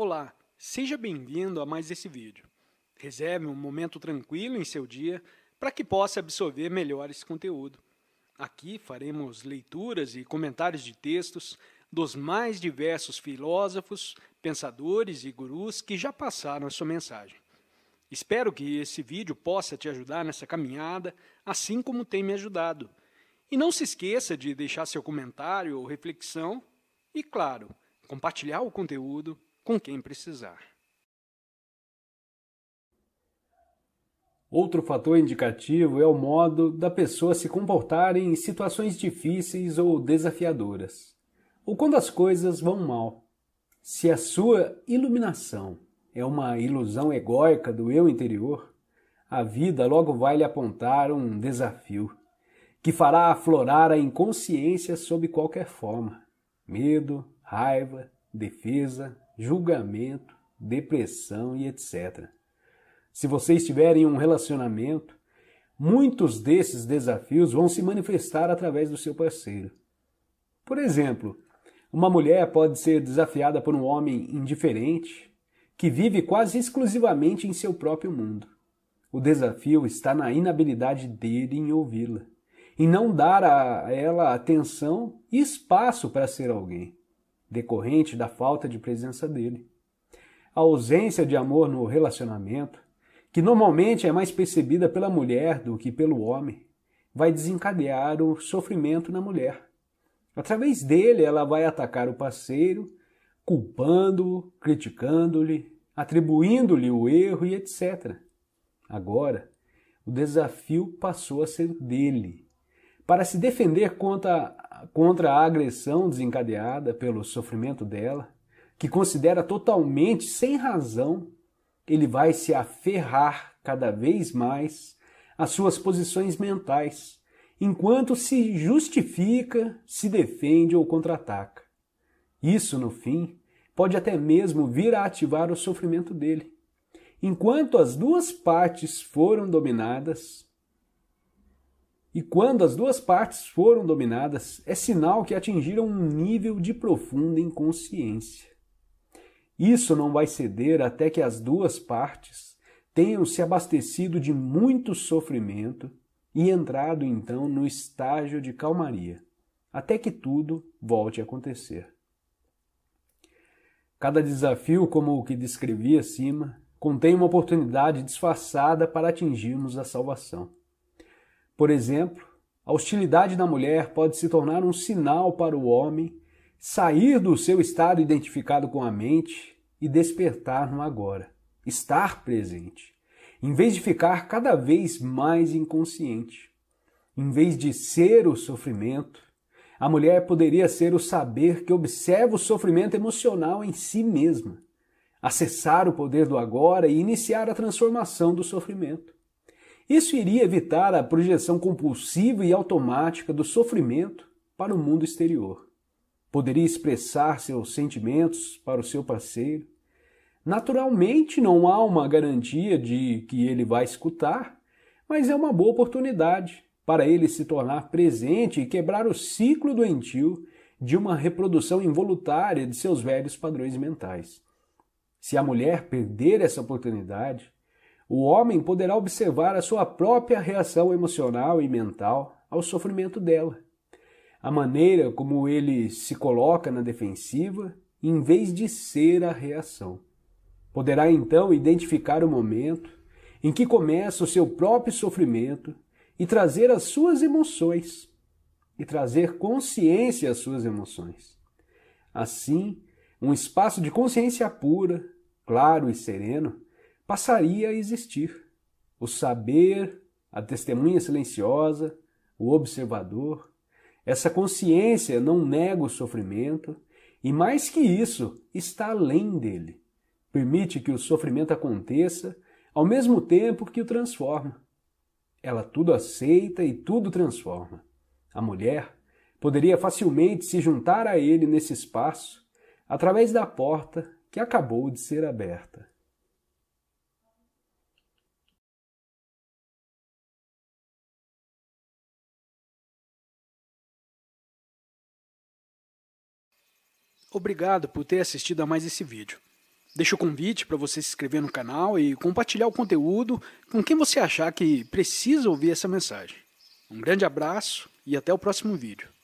Olá, seja bem-vindo a mais esse vídeo. Reserve um momento tranquilo em seu dia para que possa absorver melhor esse conteúdo. Aqui faremos leituras e comentários de textos dos mais diversos filósofos, pensadores e gurus que já passaram a sua mensagem. Espero que esse vídeo possa te ajudar nessa caminhada, assim como tem me ajudado. E não se esqueça de deixar seu comentário ou reflexão e, claro, compartilhar o conteúdo com quem precisar. Outro fator indicativo é o modo da pessoa se comportar em situações difíceis ou desafiadoras, ou quando as coisas vão mal. Se a sua iluminação é uma ilusão egóica do eu interior, a vida logo vai lhe apontar um desafio que fará aflorar a inconsciência sob qualquer forma: medo, raiva, defesa, julgamento, depressão e etc. Se vocês tiverem um relacionamento, muitos desses desafios vão se manifestar através do seu parceiro. Por exemplo, uma mulher pode ser desafiada por um homem indiferente que vive quase exclusivamente em seu próprio mundo. O desafio está na inabilidade dele em ouvi-la, em não dar a ela atenção e espaço para ser alguém decorrente da falta de presença dele. A ausência de amor no relacionamento, que normalmente é mais percebida pela mulher do que pelo homem, vai desencadear o sofrimento na mulher. Através dele, ela vai atacar o parceiro, culpando-o, criticando-lhe, atribuindo-lhe o erro e etc. Agora, o desafio passou a ser dele para se defender contra, contra a agressão desencadeada pelo sofrimento dela, que considera totalmente sem razão, ele vai se aferrar cada vez mais às suas posições mentais, enquanto se justifica, se defende ou contra-ataca. Isso, no fim, pode até mesmo vir a ativar o sofrimento dele. Enquanto as duas partes foram dominadas, e quando as duas partes foram dominadas, é sinal que atingiram um nível de profunda inconsciência. Isso não vai ceder até que as duas partes tenham se abastecido de muito sofrimento e entrado então no estágio de calmaria, até que tudo volte a acontecer. Cada desafio, como o que descrevi acima, contém uma oportunidade disfarçada para atingirmos a salvação. Por exemplo, a hostilidade da mulher pode se tornar um sinal para o homem sair do seu estado identificado com a mente e despertar no agora, estar presente, em vez de ficar cada vez mais inconsciente. Em vez de ser o sofrimento, a mulher poderia ser o saber que observa o sofrimento emocional em si mesma, acessar o poder do agora e iniciar a transformação do sofrimento. Isso iria evitar a projeção compulsiva e automática do sofrimento para o mundo exterior. Poderia expressar seus sentimentos para o seu parceiro. Naturalmente, não há uma garantia de que ele vai escutar, mas é uma boa oportunidade para ele se tornar presente e quebrar o ciclo doentio de uma reprodução involuntária de seus velhos padrões mentais. Se a mulher perder essa oportunidade, o homem poderá observar a sua própria reação emocional e mental ao sofrimento dela. A maneira como ele se coloca na defensiva em vez de ser a reação. Poderá então identificar o momento em que começa o seu próprio sofrimento e trazer as suas emoções, e trazer consciência às suas emoções. Assim, um espaço de consciência pura, claro e sereno passaria a existir. O saber, a testemunha silenciosa, o observador, essa consciência não nega o sofrimento e, mais que isso, está além dele. Permite que o sofrimento aconteça ao mesmo tempo que o transforma. Ela tudo aceita e tudo transforma. A mulher poderia facilmente se juntar a ele nesse espaço através da porta que acabou de ser aberta. Obrigado por ter assistido a mais esse vídeo. Deixo o convite para você se inscrever no canal e compartilhar o conteúdo com quem você achar que precisa ouvir essa mensagem. Um grande abraço e até o próximo vídeo.